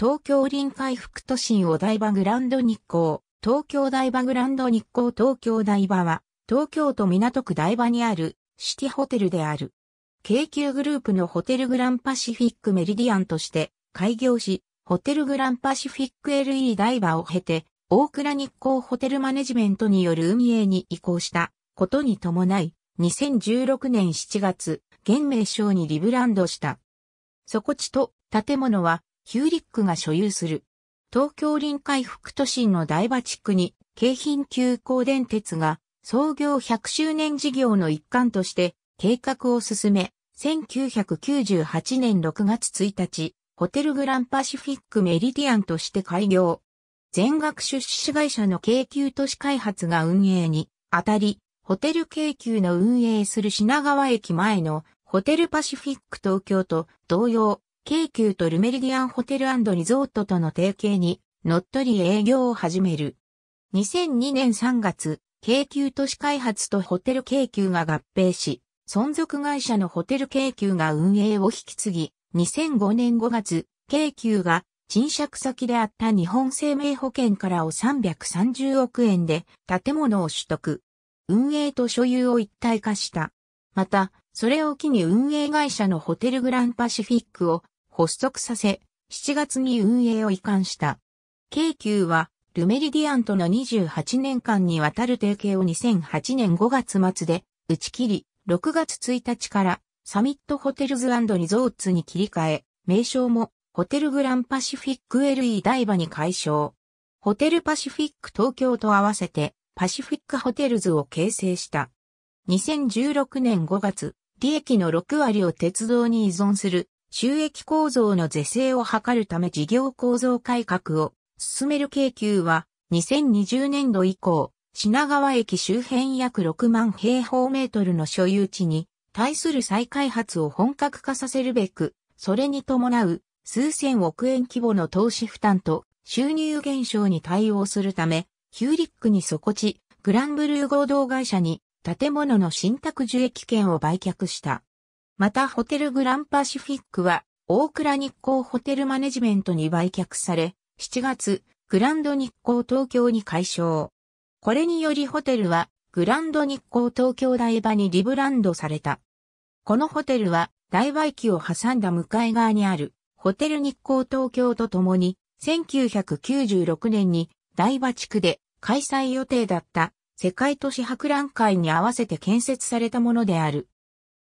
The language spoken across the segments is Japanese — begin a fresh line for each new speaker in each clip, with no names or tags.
東京臨海副都心お台場グランド日光、東京台場グランド日光東京台場は、東京都港区台場にあるシティホテルである。京急グループのホテルグランパシフィックメリディアンとして開業し、ホテルグランパシフィック LE 台場を経て、大倉日光ホテルマネジメントによる運営に移行したことに伴い、2016年7月、現名称にリブランドした。こ地と建物はヒューリックが所有する。東京臨海副都心の台場地区に、京浜急行電鉄が創業100周年事業の一環として計画を進め、1998年6月1日、ホテルグランパシフィックメリディアンとして開業。全額出資会社の京急都市開発が運営にあたり、ホテル京急の運営する品川駅前のホテルパシフィック東京と同様、京急とルメリディアンホテルリゾートとの提携に、乗っ取り営業を始める。2002年3月、京急都市開発とホテル京急が合併し、存続会社のホテル京急が運営を引き継ぎ、2005年5月、京急が賃借先であった日本生命保険からを330億円で建物を取得。運営と所有を一体化した。また、それを機に運営会社のホテルグランパシフィックを発足させ、7月に運営を移管した。京急は、ルメリディアンとの28年間にわたる提携を2008年5月末で打ち切り、6月1日からサミットホテルズリゾーツに切り替え、名称もホテルグランパシフィック LE 台場に改称。ホテルパシフィック東京と合わせてパシフィックホテルズを形成した。2016年5月、利益の6割を鉄道に依存する収益構造の是正を図るため事業構造改革を進める京急は2020年度以降、品川駅周辺約6万平方メートルの所有地に対する再開発を本格化させるべく、それに伴う数千億円規模の投資負担と収入減少に対応するため、ヒューリックに底地、グランブルー合同会社に建物の新宅受益権を売却した。またホテルグランパシフィックは、大倉日光ホテルマネジメントに売却され、7月、グランド日光東京に解消。これによりホテルは、グランド日光東京台場にリブランドされた。このホテルは、台場駅を挟んだ向かい側にある、ホテル日光東京とともに、1996年に台場地区で開催予定だった世界都市博覧会に合わせて建設されたものである。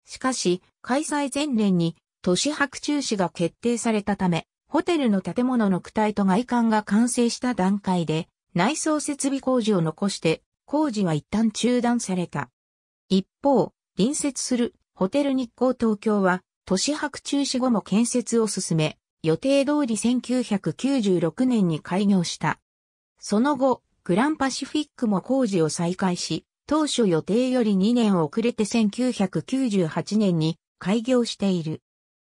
しかし、開催前年に都市白中市が決定されたため、ホテルの建物の躯体と外観が完成した段階で、内装設備工事を残して、工事は一旦中断された。一方、隣接するホテル日光東京は、都市白中止後も建設を進め、予定通り1996年に開業した。その後、グランパシフィックも工事を再開し、当初予定より2年遅れて1998年に開業している。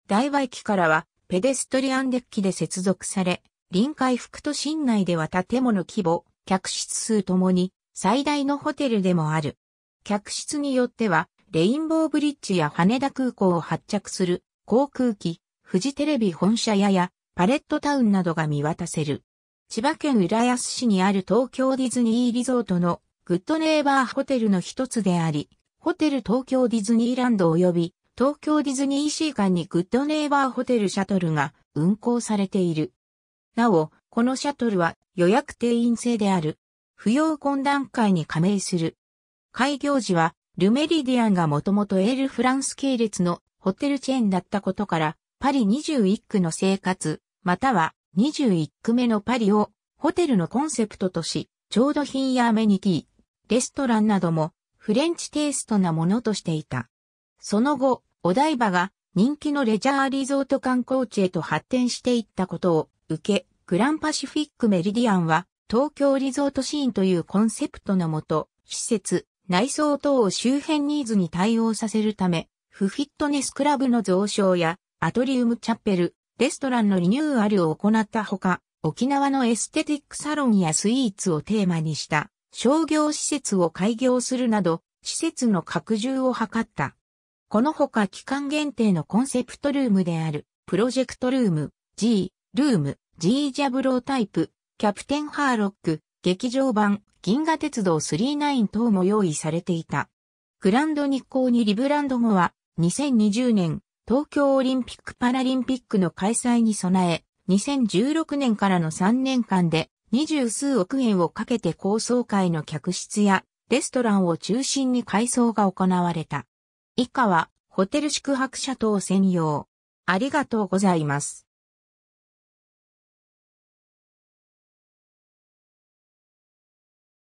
台場駅からはペデストリアンデッキで接続され、臨海副都心内では建物規模、客室数ともに最大のホテルでもある。客室によっては、レインボーブリッジや羽田空港を発着する航空機、富士テレビ本社屋やパレットタウンなどが見渡せる。千葉県浦安市にある東京ディズニーリゾートのグッドネイバーホテルの一つであり、ホテル東京ディズニーランド及び東京ディズニーシー間にグッドネイバーホテルシャトルが運行されている。なお、このシャトルは予約定員制である。不要懇談会に加盟する。開業時は、ルメリディアンがもともとエールフランス系列のホテルチェーンだったことから、パリ21区の生活、または21区目のパリをホテルのコンセプトとし、調度品やアメニティ、レストランなどもフレンチテイストなものとしていた。その後、お台場が人気のレジャーリゾート観光地へと発展していったことを受け、グランパシフィックメリディアンは東京リゾートシーンというコンセプトのもと、施設、内装等を周辺ニーズに対応させるため、フフィットネスクラブの増床や、アトリウムチャペル、レストランのリニューアルを行ったほか、沖縄のエステティックサロンやスイーツをテーマにした商業施設を開業するなど、施設の拡充を図った。このほか期間限定のコンセプトルームである、プロジェクトルーム、G、ルーム、G ジャブロータイプ、キャプテンハーロック、劇場版、銀河鉄道39等も用意されていた。グランド日光にリブランド後は、2020年、東京オリンピック・パラリンピックの開催に備え、2016年からの3年間で、二十数億円をかけて高層階の客室やレストランを中心に改装が行われた。以下はホテル宿泊者等専用。ありがとうございます。